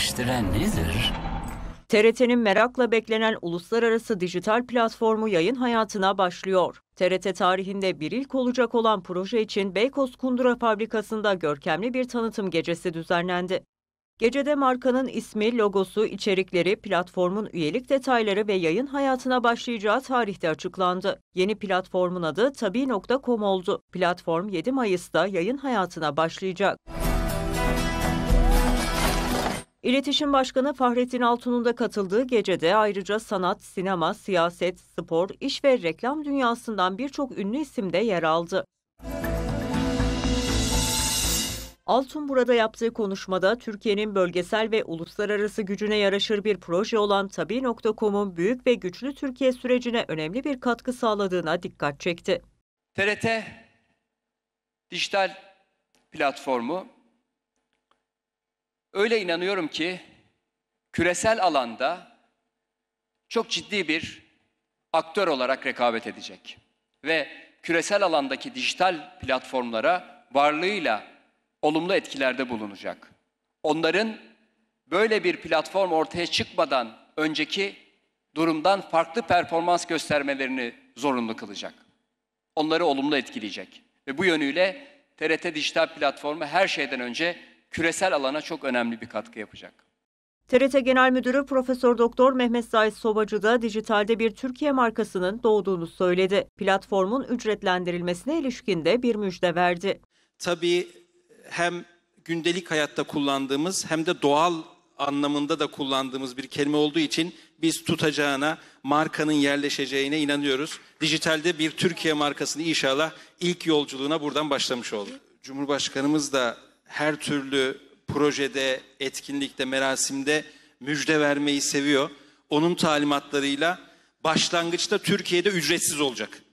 birleştiren nedir? TRT'nin merakla beklenen uluslararası dijital platformu yayın hayatına başlıyor. TRT tarihinde bir ilk olacak olan proje için Beykoz Kundura Fabrikası'nda görkemli bir tanıtım gecesi düzenlendi. Gecede markanın ismi, logosu, içerikleri, platformun üyelik detayları ve yayın hayatına başlayacağı tarihte açıklandı. Yeni platformun adı tabi.com oldu. Platform 7 Mayıs'ta yayın hayatına başlayacak. İletişim Başkanı Fahrettin Altun'un da katıldığı gecede ayrıca sanat, sinema, siyaset, spor, iş ve reklam dünyasından birçok ünlü isim de yer aldı. Altun burada yaptığı konuşmada Türkiye'nin bölgesel ve uluslararası gücüne yaraşır bir proje olan Tabi.com'un büyük ve güçlü Türkiye sürecine önemli bir katkı sağladığına dikkat çekti. TRT dijital platformu Öyle inanıyorum ki küresel alanda çok ciddi bir aktör olarak rekabet edecek. Ve küresel alandaki dijital platformlara varlığıyla olumlu etkilerde bulunacak. Onların böyle bir platform ortaya çıkmadan önceki durumdan farklı performans göstermelerini zorunlu kılacak. Onları olumlu etkileyecek. Ve bu yönüyle TRT dijital platformu her şeyden önce küresel alana çok önemli bir katkı yapacak. TRT Genel Müdürü Profesör Doktor Mehmet Zahit Sobacı da dijitalde bir Türkiye markasının doğduğunu söyledi. Platformun ücretlendirilmesine ilişkin de bir müjde verdi. Tabii hem gündelik hayatta kullandığımız hem de doğal anlamında da kullandığımız bir kelime olduğu için biz tutacağına, markanın yerleşeceğine inanıyoruz. Dijitalde bir Türkiye markasını inşallah ilk yolculuğuna buradan başlamış olduk. Cumhurbaşkanımız da her türlü projede, etkinlikte, merasimde müjde vermeyi seviyor. Onun talimatlarıyla başlangıçta Türkiye'de ücretsiz olacak.